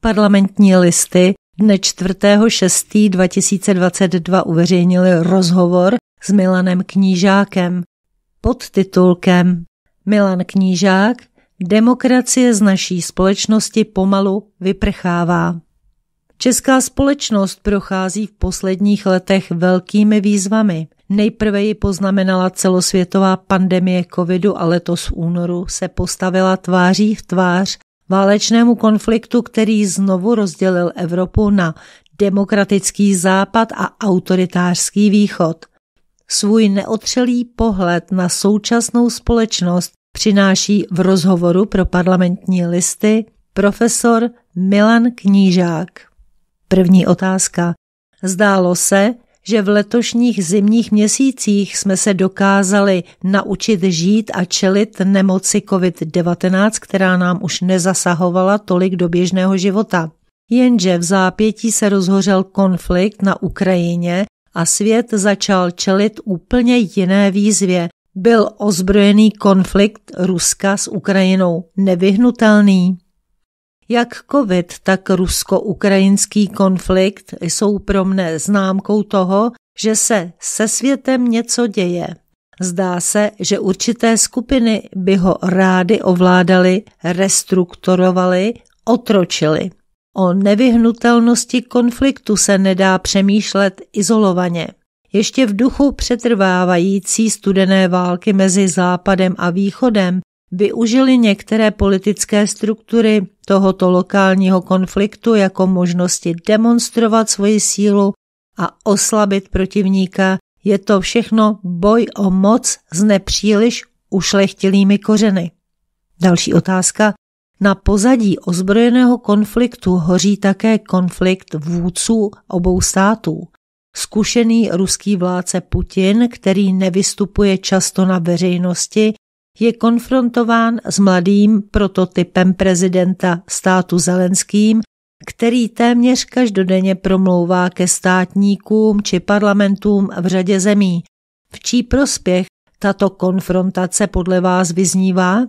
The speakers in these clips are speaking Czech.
Parlamentní listy dne 4.6.2022 uveřejnili rozhovor s Milanem Knížákem pod titulkem Milan Knížák Demokracie z naší společnosti pomalu vyprchává. Česká společnost prochází v posledních letech velkými výzvami. Nejprve ji poznamenala celosvětová pandemie covidu a letos v únoru se postavila tváří v tvář válečnému konfliktu, který znovu rozdělil Evropu na demokratický západ a autoritářský východ. Svůj neotřelý pohled na současnou společnost přináší v rozhovoru pro parlamentní listy profesor Milan Knížák. První otázka. Zdálo se, že v letošních zimních měsících jsme se dokázali naučit žít a čelit nemoci COVID-19, která nám už nezasahovala tolik do běžného života. Jenže v zápětí se rozhořel konflikt na Ukrajině a svět začal čelit úplně jiné výzvě. Byl ozbrojený konflikt Ruska s Ukrajinou nevyhnutelný? Jak covid, tak rusko-ukrajinský konflikt jsou pro mne známkou toho, že se se světem něco děje. Zdá se, že určité skupiny by ho rády ovládaly, restrukturovaly, otročily. O nevyhnutelnosti konfliktu se nedá přemýšlet izolovaně. Ještě v duchu přetrvávající studené války mezi Západem a Východem využili některé politické struktury tohoto lokálního konfliktu jako možnosti demonstrovat svoji sílu a oslabit protivníka, je to všechno boj o moc s nepříliš ušlechtilými kořeny. Další otázka. Na pozadí ozbrojeného konfliktu hoří také konflikt vůdců obou států. Zkušený ruský vládce Putin, který nevystupuje často na veřejnosti, je konfrontován s mladým prototypem prezidenta státu Zelenským, který téměř každodenně promlouvá ke státníkům či parlamentům v řadě zemí. V čí prospěch tato konfrontace podle vás vyznívá?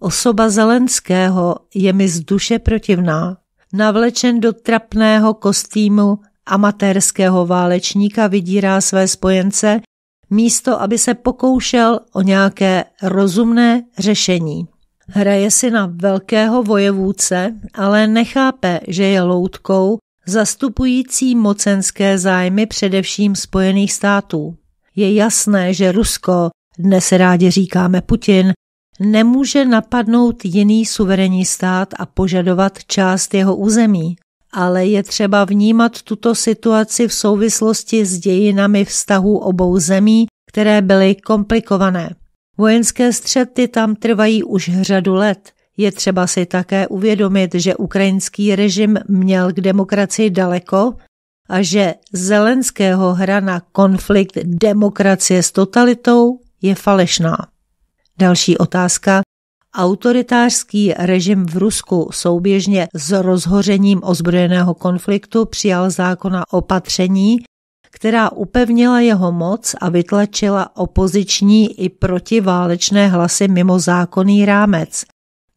Osoba Zelenského je mi z duše protivná. Navlečen do trapného kostýmu amatérského válečníka vydírá své spojence místo aby se pokoušel o nějaké rozumné řešení. Hraje si na velkého vojevůdce, ale nechápe, že je loutkou zastupující mocenské zájmy především Spojených států. Je jasné, že Rusko, dnes rádi říkáme Putin, nemůže napadnout jiný suverénní stát a požadovat část jeho území ale je třeba vnímat tuto situaci v souvislosti s dějinami vztahů obou zemí, které byly komplikované. Vojenské střety tam trvají už řadu let. Je třeba si také uvědomit, že ukrajinský režim měl k demokracii daleko a že Zelenského hra na konflikt demokracie s totalitou je falešná. Další otázka Autoritářský režim v Rusku souběžně s rozhořením ozbrojeného konfliktu přijal zákona opatření, která upevnila jeho moc a vytlačila opoziční i protiválečné hlasy mimo zákonný rámec.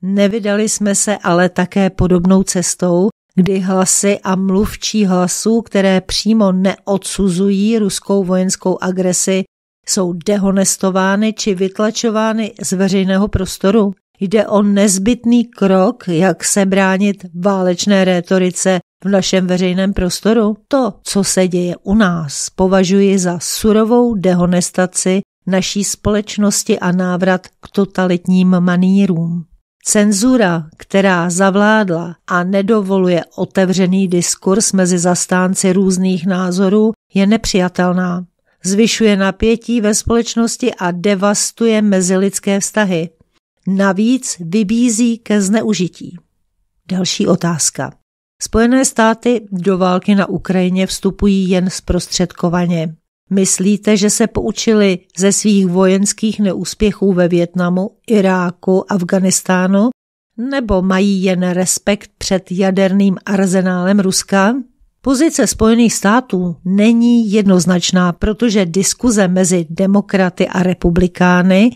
Nevydali jsme se ale také podobnou cestou, kdy hlasy a mluvčí hlasů, které přímo neodsuzují ruskou vojenskou agresi, jsou dehonestovány či vytlačovány z veřejného prostoru. Jde o nezbytný krok, jak se bránit válečné rétorice v našem veřejném prostoru. To, co se děje u nás, považuji za surovou dehonestaci naší společnosti a návrat k totalitním manírům. Cenzura, která zavládla a nedovoluje otevřený diskurs mezi zastánci různých názorů, je nepřijatelná. Zvyšuje napětí ve společnosti a devastuje mezilidské vztahy navíc vybízí ke zneužití. Další otázka. Spojené státy do války na Ukrajině vstupují jen zprostředkovaně. Myslíte, že se poučili ze svých vojenských neúspěchů ve Větnamu, Iráku, Afganistánu? Nebo mají jen respekt před jaderným arzenálem Ruska? Pozice Spojených států není jednoznačná, protože diskuze mezi demokraty a republikány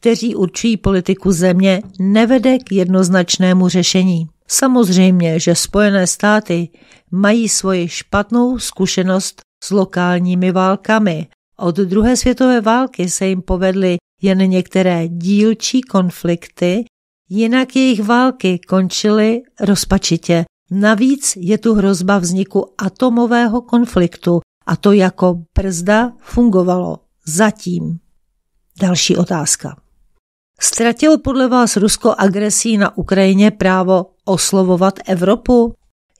kteří určují politiku země, nevede k jednoznačnému řešení. Samozřejmě, že Spojené státy mají svoji špatnou zkušenost s lokálními válkami. Od druhé světové války se jim povedly jen některé dílčí konflikty, jinak jejich války končily rozpačitě. Navíc je tu hrozba vzniku atomového konfliktu a to jako brzda fungovalo zatím. Další otázka. Ztratil podle vás Rusko agresí na Ukrajině právo oslovovat Evropu?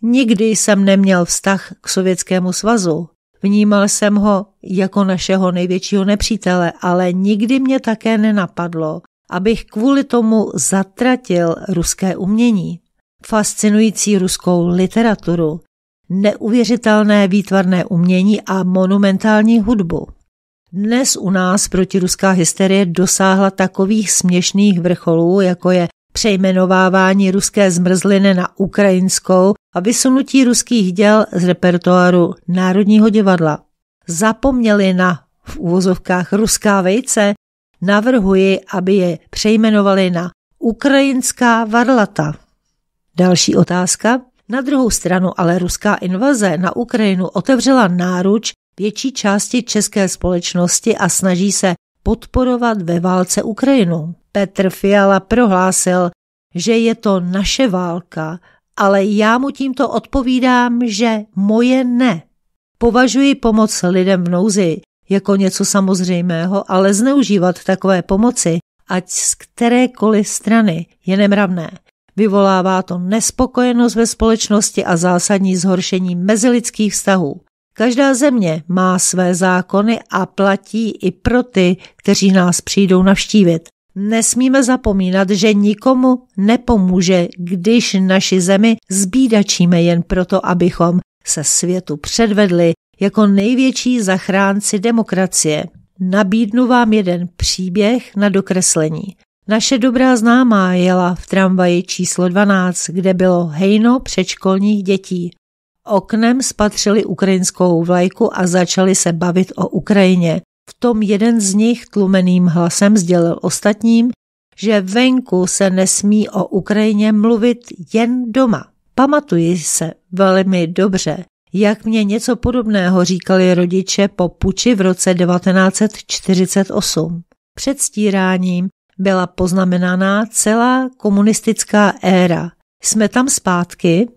Nikdy jsem neměl vztah k Sovětskému svazu. Vnímal jsem ho jako našeho největšího nepřítele, ale nikdy mě také nenapadlo, abych kvůli tomu zatratil ruské umění, fascinující ruskou literaturu, neuvěřitelné výtvarné umění a monumentální hudbu. Dnes u nás protiruská hysterie dosáhla takových směšných vrcholů, jako je přejmenovávání ruské zmrzliny na ukrajinskou a vysunutí ruských děl z repertoáru Národního divadla. Zapomněli na v úvozovkách ruská vejce, navrhuji, aby je přejmenovali na ukrajinská varlata. Další otázka. Na druhou stranu ale ruská invaze na Ukrajinu otevřela náruč větší části české společnosti a snaží se podporovat ve válce Ukrajinu. Petr Fiala prohlásil, že je to naše válka, ale já mu tímto odpovídám, že moje ne. Považuji pomoc lidem v nouzi jako něco samozřejmého, ale zneužívat takové pomoci, ať z kterékoliv strany, je nemravné. Vyvolává to nespokojenost ve společnosti a zásadní zhoršení mezilidských vztahů. Každá země má své zákony a platí i pro ty, kteří nás přijdou navštívit. Nesmíme zapomínat, že nikomu nepomůže, když naši zemi zbídačíme jen proto, abychom se světu předvedli jako největší zachránci demokracie. Nabídnu vám jeden příběh na dokreslení. Naše dobrá známá jela v tramvaji číslo 12, kde bylo hejno předškolních dětí oknem spatřili ukrajinskou vlajku a začali se bavit o Ukrajině. V tom jeden z nich tlumeným hlasem sdělil ostatním, že venku se nesmí o Ukrajině mluvit jen doma. Pamatuji se velmi dobře, jak mě něco podobného říkali rodiče po puči v roce 1948. Před stíráním byla poznamenaná celá komunistická éra. Jsme tam zpátky?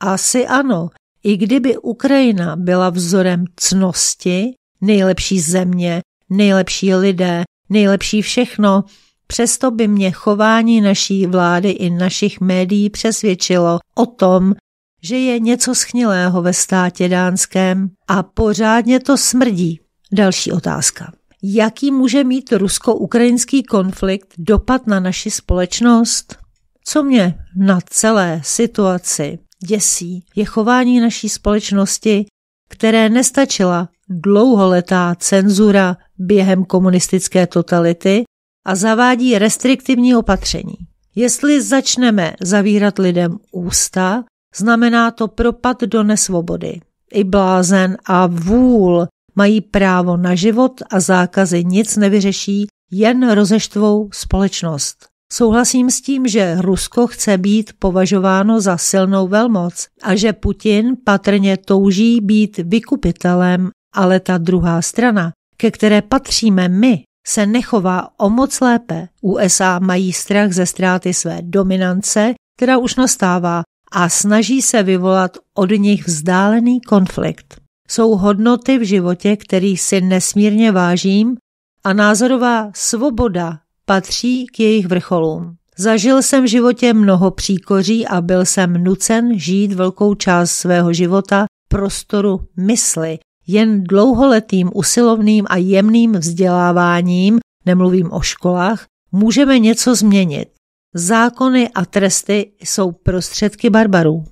Asi ano, i kdyby Ukrajina byla vzorem cnosti, nejlepší země, nejlepší lidé, nejlepší všechno, přesto by mě chování naší vlády i našich médií přesvědčilo o tom, že je něco schnilého ve státě dánském a pořádně to smrdí. Další otázka. Jaký může mít rusko-ukrajinský konflikt dopad na naši společnost? Co mě na celé situaci děsí, je chování naší společnosti, které nestačila dlouholetá cenzura během komunistické totality a zavádí restriktivní opatření. Jestli začneme zavírat lidem ústa, znamená to propad do nesvobody. I blázen a vůl mají právo na život a zákazy nic nevyřeší, jen rozeštvou společnost. Souhlasím s tím, že Rusko chce být považováno za silnou velmoc a že Putin patrně touží být vykupitelem, ale ta druhá strana, ke které patříme my, se nechová o moc lépe. USA mají strach ze ztráty své dominance, která už nastává, a snaží se vyvolat od nich vzdálený konflikt. Jsou hodnoty v životě, který si nesmírně vážím, a názorová svoboda patří k jejich vrcholům. Zažil jsem v životě mnoho příkoří a byl jsem nucen žít velkou část svého života prostoru mysli, jen dlouholetým usilovným a jemným vzděláváním, nemluvím o školách, můžeme něco změnit. Zákony a tresty jsou prostředky barbarů.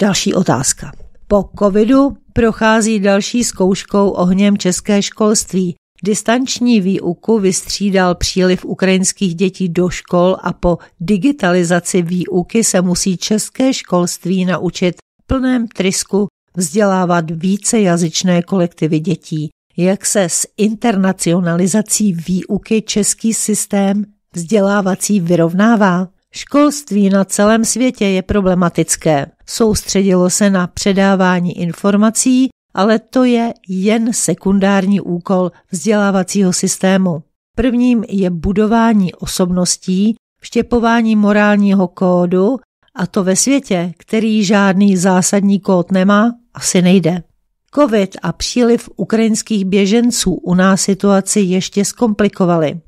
Další otázka. Po covidu prochází další zkouškou ohněm české školství, Distanční výuku vystřídal příliv ukrajinských dětí do škol a po digitalizaci výuky se musí české školství naučit plném trysku vzdělávat vícejazyčné kolektivy dětí. Jak se s internacionalizací výuky český systém vzdělávací vyrovnává? Školství na celém světě je problematické. Soustředilo se na předávání informací ale to je jen sekundární úkol vzdělávacího systému. Prvním je budování osobností, vštěpování morálního kódu a to ve světě, který žádný zásadní kód nemá, asi nejde. Covid a příliv ukrajinských běženců u nás situaci ještě zkomplikovali.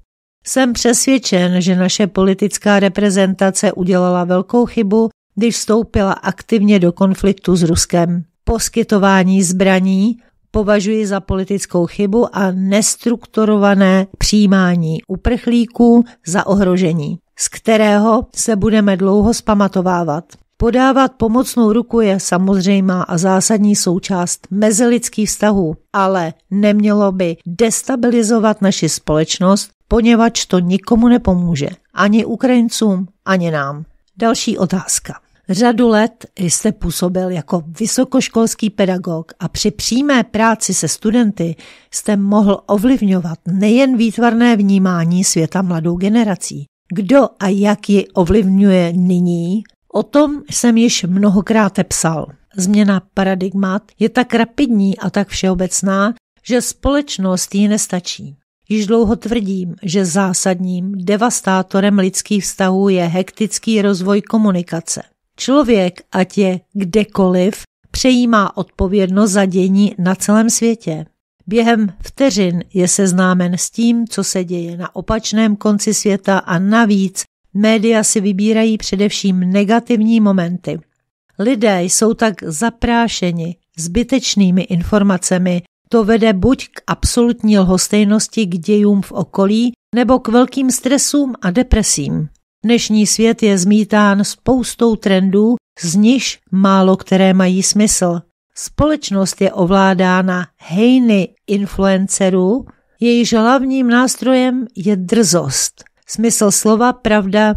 Jsem přesvědčen, že naše politická reprezentace udělala velkou chybu, když vstoupila aktivně do konfliktu s Ruskem poskytování zbraní považuji za politickou chybu a nestrukturované přijímání uprchlíků za ohrožení, z kterého se budeme dlouho spamatovávat. Podávat pomocnou ruku je samozřejmá a zásadní součást mezilidských vztahů, ale nemělo by destabilizovat naši společnost, poněvadž to nikomu nepomůže, ani Ukrajincům, ani nám. Další otázka. Řadu let jste působil jako vysokoškolský pedagog a při přímé práci se studenty jste mohl ovlivňovat nejen výtvarné vnímání světa mladou generací. Kdo a jak ji ovlivňuje nyní, o tom jsem již mnohokrát psal. Změna paradigmat je tak rapidní a tak všeobecná, že společnost ji nestačí. Již dlouho tvrdím, že zásadním devastátorem lidských vztahů je hektický rozvoj komunikace – Člověk, ať je kdekoliv, přejímá odpovědnost za dění na celém světě. Během vteřin je seznámen s tím, co se děje na opačném konci světa a navíc média si vybírají především negativní momenty. Lidé jsou tak zaprášeni zbytečnými informacemi, to vede buď k absolutní lhostejnosti k dějům v okolí, nebo k velkým stresům a depresím. Dnešní svět je zmítán spoustou trendů, z nichž málo které mají smysl. Společnost je ovládána hejny influencerů, jejíž hlavním nástrojem je drzost. Smysl slova pravda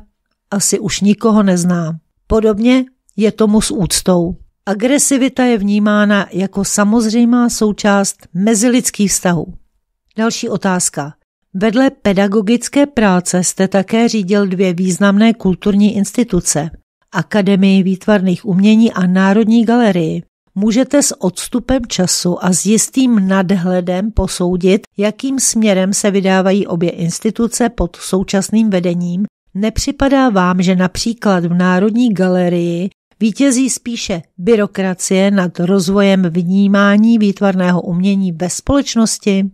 asi už nikoho nezná. Podobně je tomu s úctou. Agresivita je vnímána jako samozřejmá součást mezilidských vztahů. Další otázka. Vedle pedagogické práce jste také řídil dvě významné kulturní instituce Akademii výtvarných umění a Národní galerii. Můžete s odstupem času a s jistým nadhledem posoudit, jakým směrem se vydávají obě instituce pod současným vedením. Nepřipadá vám, že například v Národní galerii vítězí spíše byrokracie nad rozvojem vnímání výtvarného umění ve společnosti?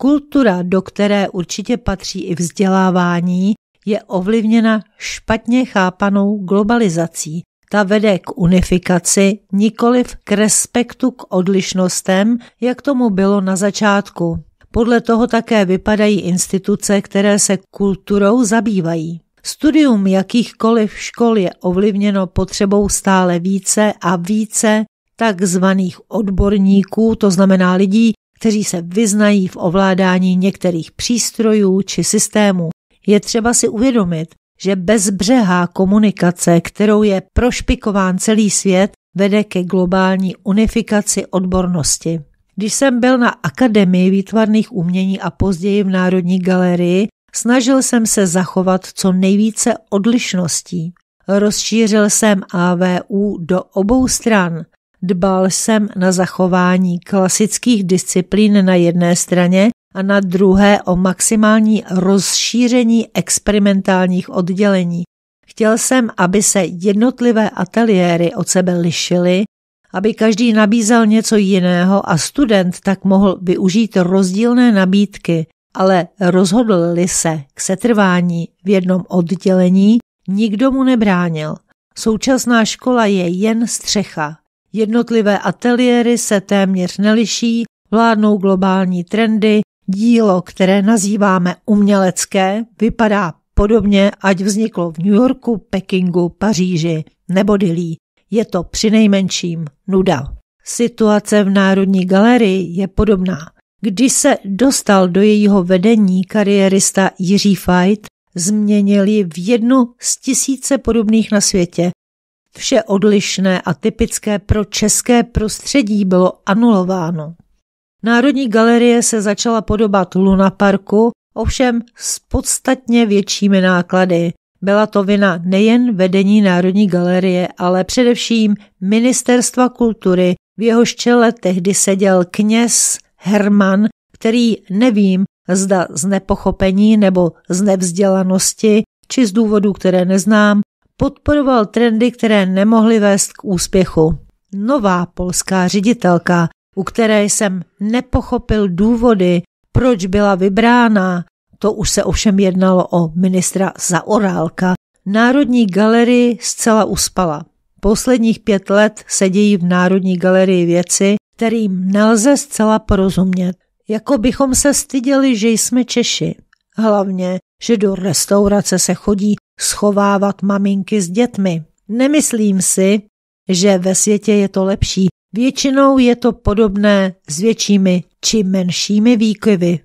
Kultura, do které určitě patří i vzdělávání, je ovlivněna špatně chápanou globalizací. Ta vede k unifikaci, nikoliv k respektu k odlišnostem, jak tomu bylo na začátku. Podle toho také vypadají instituce, které se kulturou zabývají. Studium jakýchkoliv škol je ovlivněno potřebou stále více a více takzvaných odborníků, to znamená lidí, kteří se vyznají v ovládání některých přístrojů či systémů. Je třeba si uvědomit, že bezbřehá komunikace, kterou je prošpikován celý svět, vede ke globální unifikaci odbornosti. Když jsem byl na Akademii výtvarných umění a později v Národní galerii, snažil jsem se zachovat co nejvíce odlišností. Rozšířil jsem AVU do obou stran, Dbal jsem na zachování klasických disciplín na jedné straně a na druhé o maximální rozšíření experimentálních oddělení. Chtěl jsem, aby se jednotlivé ateliéry od sebe lišily, aby každý nabízel něco jiného a student tak mohl využít rozdílné nabídky, ale rozhodl-li se k setrvání v jednom oddělení, nikdo mu nebránil. Současná škola je jen střecha, Jednotlivé ateliéry se téměř neliší, vládnou globální trendy, dílo, které nazýváme umělecké, vypadá podobně, ať vzniklo v New Yorku, Pekingu, Paříži nebo Dillí. Je to přinejmenším nuda. Situace v Národní galerii je podobná. Když se dostal do jejího vedení kariérista Jiří Fajt, změnil ji v jednu z tisíce podobných na světě Vše odlišné a typické pro české prostředí bylo anulováno. Národní galerie se začala podobat Luna Parku, ovšem s podstatně většími náklady. Byla to vina nejen vedení Národní galerie, ale především Ministerstva kultury, v jeho čele tehdy seděl kněz Herman, který nevím, zda z nepochopení nebo z nevzdělanosti, či z důvodů, které neznám, podporoval trendy, které nemohly vést k úspěchu. Nová polská ředitelka, u které jsem nepochopil důvody, proč byla vybrána, to už se ovšem jednalo o ministra Zaorálka, Národní galerii zcela uspala. Posledních pět let se dějí v Národní galerii věci, kterým nelze zcela porozumět. Jako bychom se styděli, že jsme Češi. Hlavně, že do restaurace se chodí schovávat maminky s dětmi. Nemyslím si, že ve světě je to lepší. Většinou je to podobné s většími či menšími výkyvy.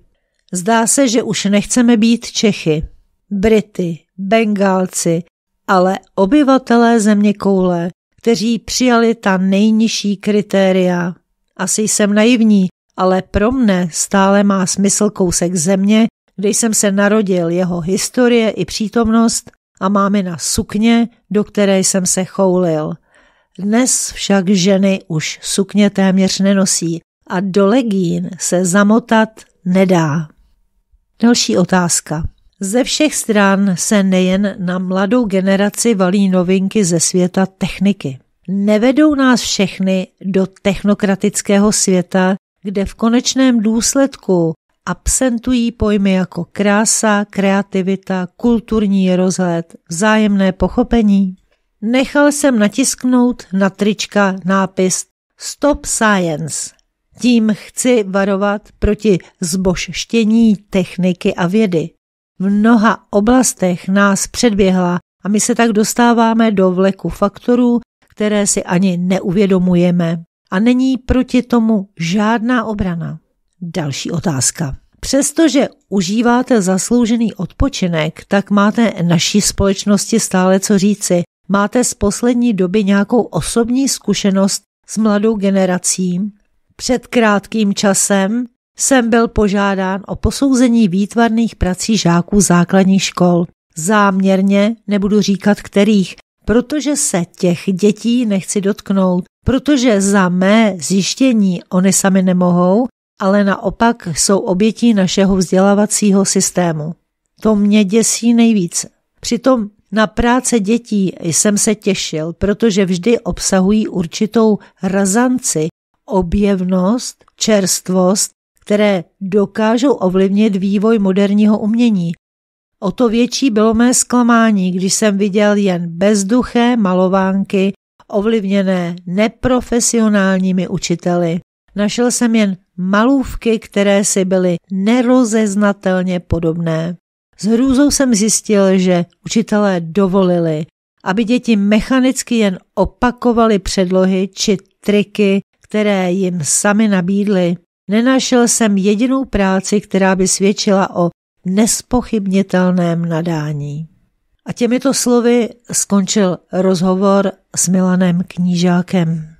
Zdá se, že už nechceme být Čechy, Brity, Bengálci, ale obyvatelé země koule, kteří přijali ta nejnižší kritéria. Asi jsem naivní, ale pro mne stále má smysl kousek země, kde jsem se narodil, jeho historie i přítomnost a máme na sukně, do které jsem se choulil. Dnes však ženy už sukně téměř nenosí a do legín se zamotat nedá. Další otázka. Ze všech stran se nejen na mladou generaci valí novinky ze světa techniky. Nevedou nás všechny do technokratického světa, kde v konečném důsledku absentují pojmy jako krása, kreativita, kulturní rozhled, vzájemné pochopení. Nechal jsem natisknout na trička nápis Stop Science. Tím chci varovat proti zbožštění techniky a vědy. V mnoha oblastech nás předběhla a my se tak dostáváme do vleku faktorů, které si ani neuvědomujeme. A není proti tomu žádná obrana. Další otázka. Přestože užíváte zasloužený odpočinek, tak máte naší společnosti stále co říci. Máte z poslední doby nějakou osobní zkušenost s mladou generací? Před krátkým časem jsem byl požádán o posouzení výtvarných prací žáků základních škol. Záměrně nebudu říkat kterých, protože se těch dětí nechci dotknout, protože za mé zjištění oni sami nemohou ale naopak jsou obětí našeho vzdělávacího systému. To mě děsí nejvíce. Přitom na práce dětí jsem se těšil, protože vždy obsahují určitou razanci, objevnost, čerstvost, které dokážou ovlivnit vývoj moderního umění. O to větší bylo mé zklamání, když jsem viděl jen bezduché malovánky, ovlivněné neprofesionálními učiteli. Našel jsem jen malůvky, které si byly nerozeznatelně podobné. S hrůzou jsem zjistil, že učitelé dovolili, aby děti mechanicky jen opakovali předlohy či triky, které jim sami nabídli. Nenašel jsem jedinou práci, která by svědčila o nespochybnitelném nadání. A těmito slovy skončil rozhovor s Milanem Knížákem.